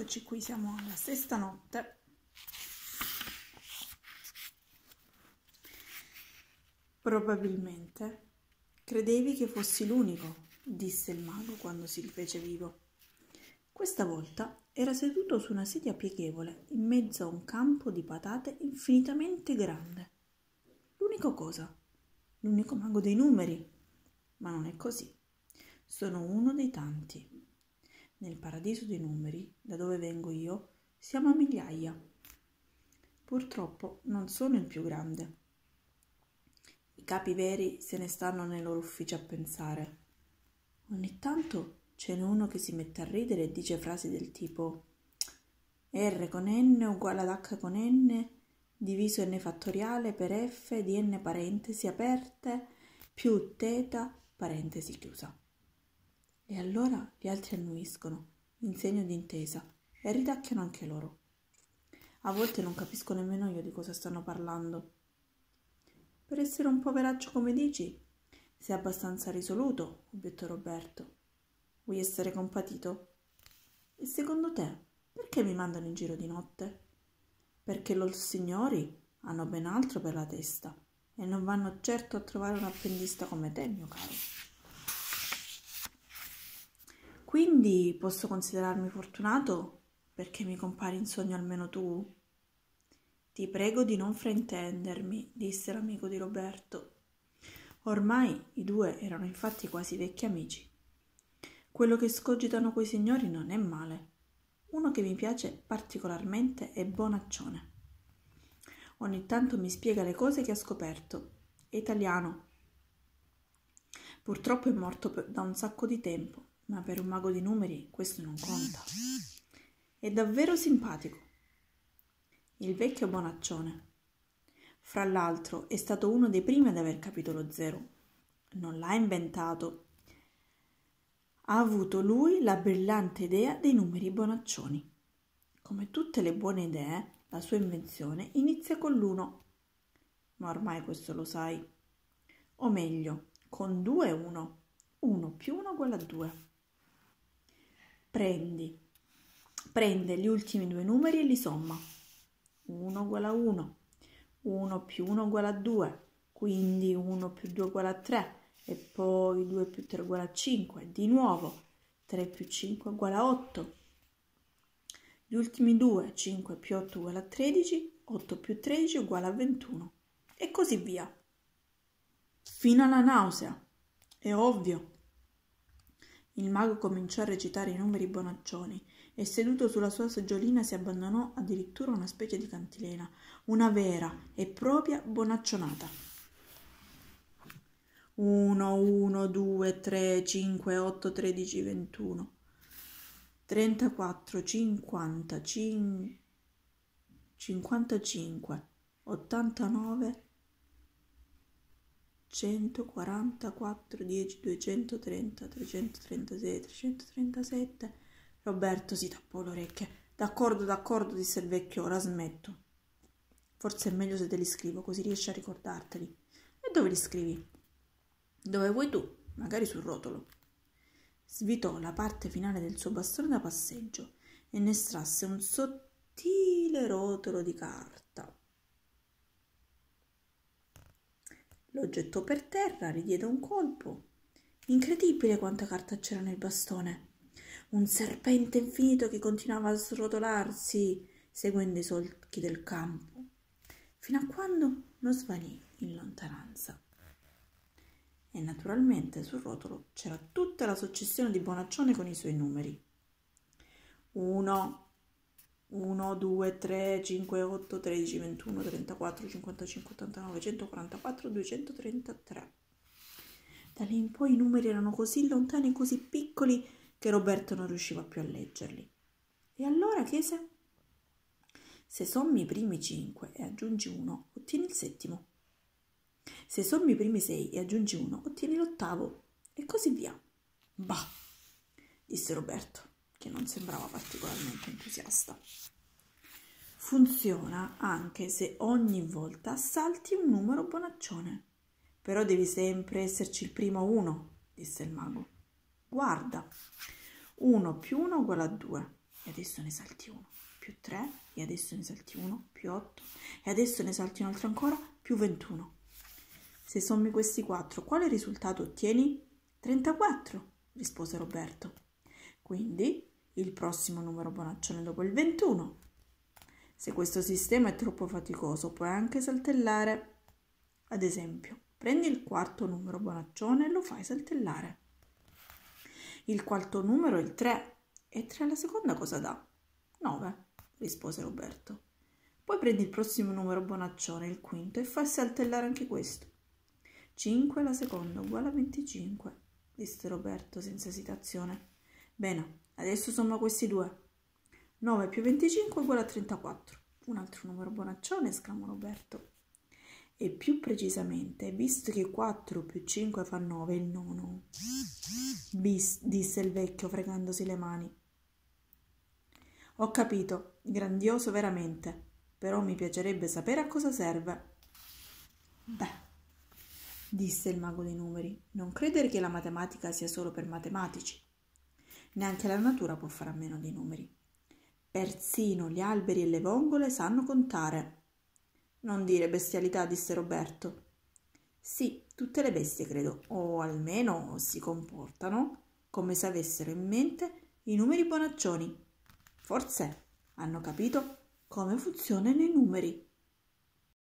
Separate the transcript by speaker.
Speaker 1: Eccoci qui, siamo alla sesta notte. Probabilmente credevi che fossi l'unico, disse il mago quando si rifece vivo. Questa volta era seduto su una sedia pieghevole in mezzo a un campo di patate infinitamente grande. L'unico cosa? L'unico mago dei numeri. Ma non è così. Sono uno dei tanti. Nel paradiso dei numeri, da dove vengo io, siamo a migliaia. Purtroppo non sono il più grande. I capi veri se ne stanno nei loro uffici a pensare. Ogni tanto ce n'è uno che si mette a ridere e dice frasi del tipo R con N uguale ad H con N diviso n fattoriale per f di n parentesi aperte più teta parentesi chiusa. E allora gli altri annuiscono, in segno di intesa, e ridacchiano anche loro. A volte non capisco nemmeno io di cosa stanno parlando. Per essere un poveraccio come dici, sei abbastanza risoluto, obiettò Roberto. Vuoi essere compatito? E secondo te, perché mi mandano in giro di notte? Perché loro signori hanno ben altro per la testa e non vanno certo a trovare un apprendista come te, mio caro. Quindi posso considerarmi fortunato perché mi compari in sogno almeno tu? Ti prego di non fraintendermi, disse l'amico di Roberto. Ormai i due erano infatti quasi vecchi amici. Quello che scogitano quei signori non è male. Uno che mi piace particolarmente è Bonaccione. Ogni tanto mi spiega le cose che ha scoperto. È italiano. Purtroppo è morto da un sacco di tempo, ma per un mago di numeri questo non conta. È davvero simpatico. Il vecchio Bonaccione. Fra l'altro è stato uno dei primi ad aver capito lo zero. Non l'ha inventato. Ha avuto lui la brillante idea dei numeri Bonaccioni. Come tutte le buone idee, la sua invenzione inizia con l'uno. Ma ormai questo lo sai. O meglio, con due uno. Uno più uno uguale a due prendi, prende gli ultimi due numeri e li somma. 1 uguale a 1, 1 più 1 uguale a 2, quindi 1 più 2 uguale a 3 e poi 2 più 3 uguale a 5, di nuovo 3 più 5 uguale a 8. Gli ultimi due, 5 più 8 uguale a 13, 8 più 13 uguale a 21 e così via. Fino alla nausea, è ovvio. Il mago cominciò a recitare i numeri bonaccioni e seduto sulla sua seggiolina si abbandonò addirittura a una specie di cantilena, una vera e propria bonaccionata. 1, 2, 3, 5, 8, 13, 21, 34, 50, cinquanta, cinquantacinque, ottantanove, 144, 10, 230, 336, 337. Roberto si tappò le orecchie. D'accordo, d'accordo, disse il vecchio, ora smetto. Forse è meglio se te li scrivo, così riesci a ricordarteli. E dove li scrivi? Dove vuoi tu, magari sul rotolo. Svitò la parte finale del suo bastone da passeggio e ne estrasse un sottile rotolo di carta lo gettò per terra, gli diede un colpo. Incredibile quanta carta c'era nel bastone. Un serpente infinito che continuava a srotolarsi, seguendo i solchi del campo, fino a quando non svanì in lontananza. E naturalmente sul rotolo c'era tutta la successione di Bonaccione con i suoi numeri. 1, 1, 2, 3, 5, 8, 13, 21, 34, 55, 89, 144, 233. Da lì in poi i numeri erano così lontani e così piccoli che Roberto non riusciva più a leggerli. E allora chiese? Se sommi i primi 5 e aggiungi 1, ottieni il settimo. Se sommi i primi 6 e aggiungi 1, ottieni l'ottavo. E così via. Bah, disse Roberto che non sembrava particolarmente entusiasta. Funziona anche se ogni volta salti un numero bonaccione. Però devi sempre esserci il primo 1, disse il mago. Guarda, 1 più 1 uguale a 2, e adesso ne salti 1, più 3, e adesso ne salti 1, più 8, e adesso ne salti un altro ancora, più 21. Se sommi questi 4, quale risultato ottieni? 34, rispose Roberto. Quindi il prossimo numero bonaccione dopo il 21. Se questo sistema è troppo faticoso puoi anche saltellare. Ad esempio, prendi il quarto numero bonaccione e lo fai saltellare. Il quarto numero è il 3. E 3 alla seconda cosa dà? 9, rispose Roberto. Poi prendi il prossimo numero bonaccione, il quinto, e fai saltellare anche questo. 5 alla seconda uguale a 25, disse Roberto senza esitazione. Bene, adesso somma questi due. 9 più 25 uguale a 34. Un altro numero bonaccione, esclamò Roberto. E più precisamente, visto che 4 più 5 fa 9, il nono. Bis, disse il vecchio fregandosi le mani. Ho capito, grandioso veramente, però mi piacerebbe sapere a cosa serve. Beh, disse il mago dei numeri, non credere che la matematica sia solo per matematici. Neanche la natura può fare a meno dei numeri. Persino gli alberi e le vongole sanno contare. Non dire bestialità, disse Roberto. Sì, tutte le bestie credo, o almeno si comportano come se avessero in mente i numeri bonaccioni. Forse hanno capito come funzionano i numeri.